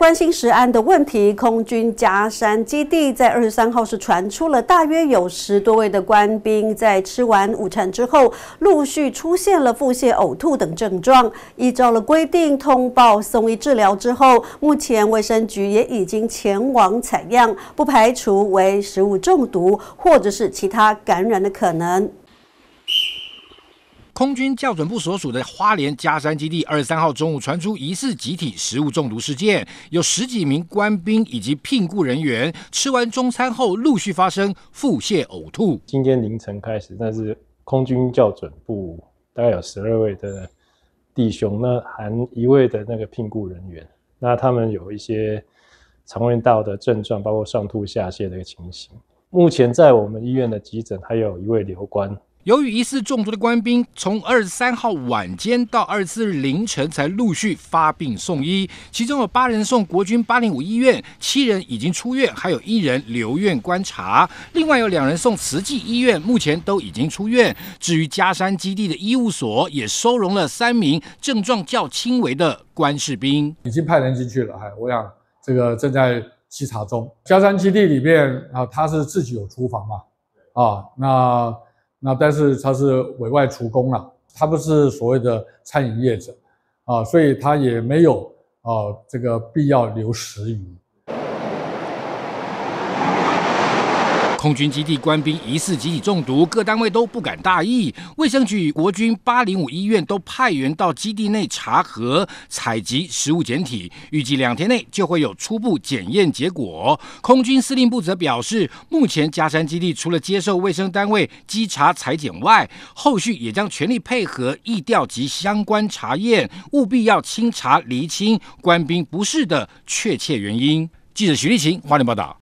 关心石安的问题，空军嘉山基地在二十三号是传出了大约有十多位的官兵在吃完午餐之后，陆续出现了腹泻、呕吐等症状。依照了规定通报送医治疗之后，目前卫生局也已经前往采样，不排除为食物中毒或者是其他感染的可能。空军校准部所属的花莲嘉山基地二十三号中午传出疑似集体食物中毒事件，有十几名官兵以及聘雇人员吃完中餐后陆续发生腹泻、呕吐。今天凌晨开始，但是空军校准部大概有十二位的弟兄，那含一位的那个聘雇人员，那他们有一些肠胃道的症状，包括上吐下泻的一个情形。目前在我们医院的急诊还有一位留观。由于疑似中毒的官兵，从二十三号晚间到二十四日凌晨才陆续发病送医，其中有八人送国军八零五医院，七人已经出院，还有一人留院观察。另外有两人送慈济医院，目前都已经出院。至于嘉山基地的医务所，也收容了三名症状较轻微的官士兵，已经派人进去了。我想这个正在稽查中。嘉山基地里面啊，他是自己有厨房嘛？啊，那。那但是他是委外出工啊，他不是所谓的餐饮业者，啊，所以他也没有啊这个必要留食余。空军基地官兵疑似集体中毒，各单位都不敢大意。卫生局与国军八零五医院都派员到基地内查核、采集食物检体，预计两天内就会有初步检验结果。空军司令部则表示，目前加山基地除了接受卫生单位稽查裁检外，后续也将全力配合疫调及相关查验，务必要清查厘清官兵不适的确切原因。记者徐立琴，华迎报道。